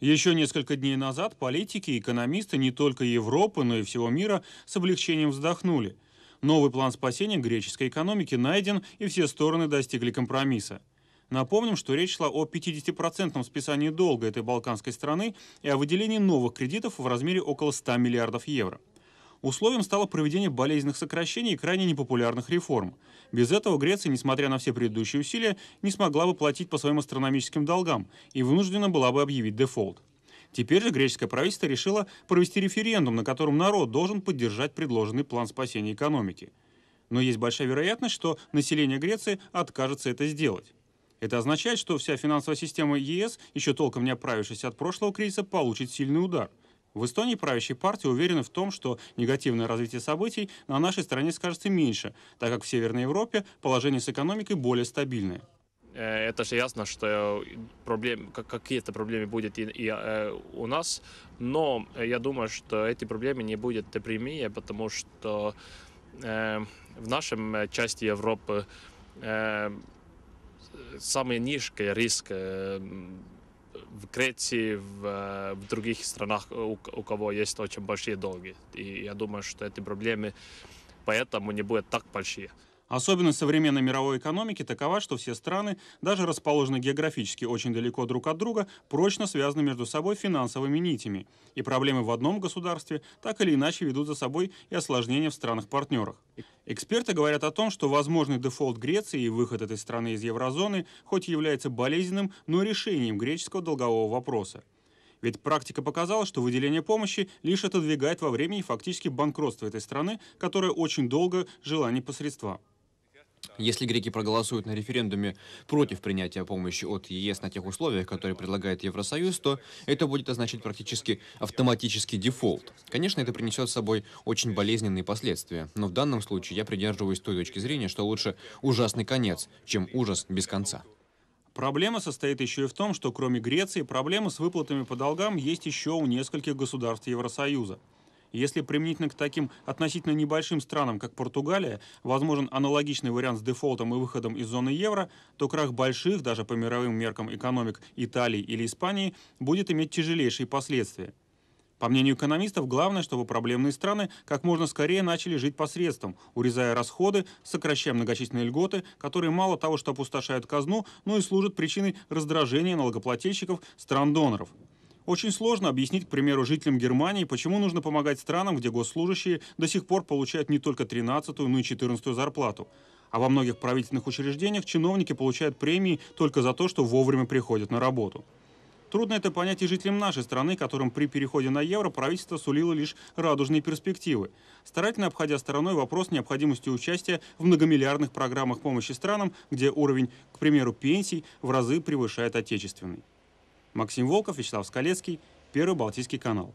Еще несколько дней назад политики и экономисты не только Европы, но и всего мира с облегчением вздохнули. Новый план спасения греческой экономики найден, и все стороны достигли компромисса. Напомним, что речь шла о 50% списании долга этой балканской страны и о выделении новых кредитов в размере около 100 миллиардов евро. Условием стало проведение болезненных сокращений и крайне непопулярных реформ. Без этого Греция, несмотря на все предыдущие усилия, не смогла бы платить по своим астрономическим долгам и вынуждена была бы объявить дефолт. Теперь же греческое правительство решило провести референдум, на котором народ должен поддержать предложенный план спасения экономики. Но есть большая вероятность, что население Греции откажется это сделать. Это означает, что вся финансовая система ЕС, еще толком не оправившись от прошлого кризиса, получит сильный удар – в Эстонии правящие партии уверены в том, что негативное развитие событий на нашей стране скажется меньше, так как в Северной Европе положение с экономикой более стабильное. Э, это же ясно, что проблем, какие-то проблемы будет и, и э, у нас, но я думаю, что эти проблемы не будут прямые, потому что э, в нашем части Европы э, самый низкий риск э, в Греции, в, э, в других странах, э, у, у кого есть очень большие долги. И я думаю, что эти проблемы поэтому не будут так большие. Особенность современной мировой экономики такова, что все страны, даже расположенные географически очень далеко друг от друга, прочно связаны между собой финансовыми нитями, и проблемы в одном государстве так или иначе ведут за собой и осложнения в странах-партнерах. Эксперты говорят о том, что возможный дефолт Греции и выход этой страны из еврозоны хоть и является болезненным, но решением греческого долгового вопроса. Ведь практика показала, что выделение помощи лишь отодвигает во времени фактически банкротство этой страны, которая очень долго жила непосредственно. Если греки проголосуют на референдуме против принятия помощи от ЕС на тех условиях, которые предлагает Евросоюз, то это будет означать практически автоматический дефолт. Конечно, это принесет с собой очень болезненные последствия, но в данном случае я придерживаюсь той точки зрения, что лучше ужасный конец, чем ужас без конца. Проблема состоит еще и в том, что кроме Греции проблемы с выплатами по долгам есть еще у нескольких государств Евросоюза. Если применительно к таким относительно небольшим странам, как Португалия, возможен аналогичный вариант с дефолтом и выходом из зоны евро, то крах больших, даже по мировым меркам экономик Италии или Испании, будет иметь тяжелейшие последствия. По мнению экономистов, главное, чтобы проблемные страны как можно скорее начали жить посредством, урезая расходы, сокращая многочисленные льготы, которые мало того, что опустошают казну, но и служат причиной раздражения налогоплательщиков стран-доноров – очень сложно объяснить, к примеру, жителям Германии, почему нужно помогать странам, где госслужащие до сих пор получают не только 13-ю, но и 14-ю зарплату. А во многих правительственных учреждениях чиновники получают премии только за то, что вовремя приходят на работу. Трудно это понять и жителям нашей страны, которым при переходе на евро правительство сулило лишь радужные перспективы. Старательно обходя стороной вопрос необходимости участия в многомиллиардных программах помощи странам, где уровень, к примеру, пенсий в разы превышает отечественный. Максим Волков, Вячеслав Скалецкий, Первый Балтийский канал.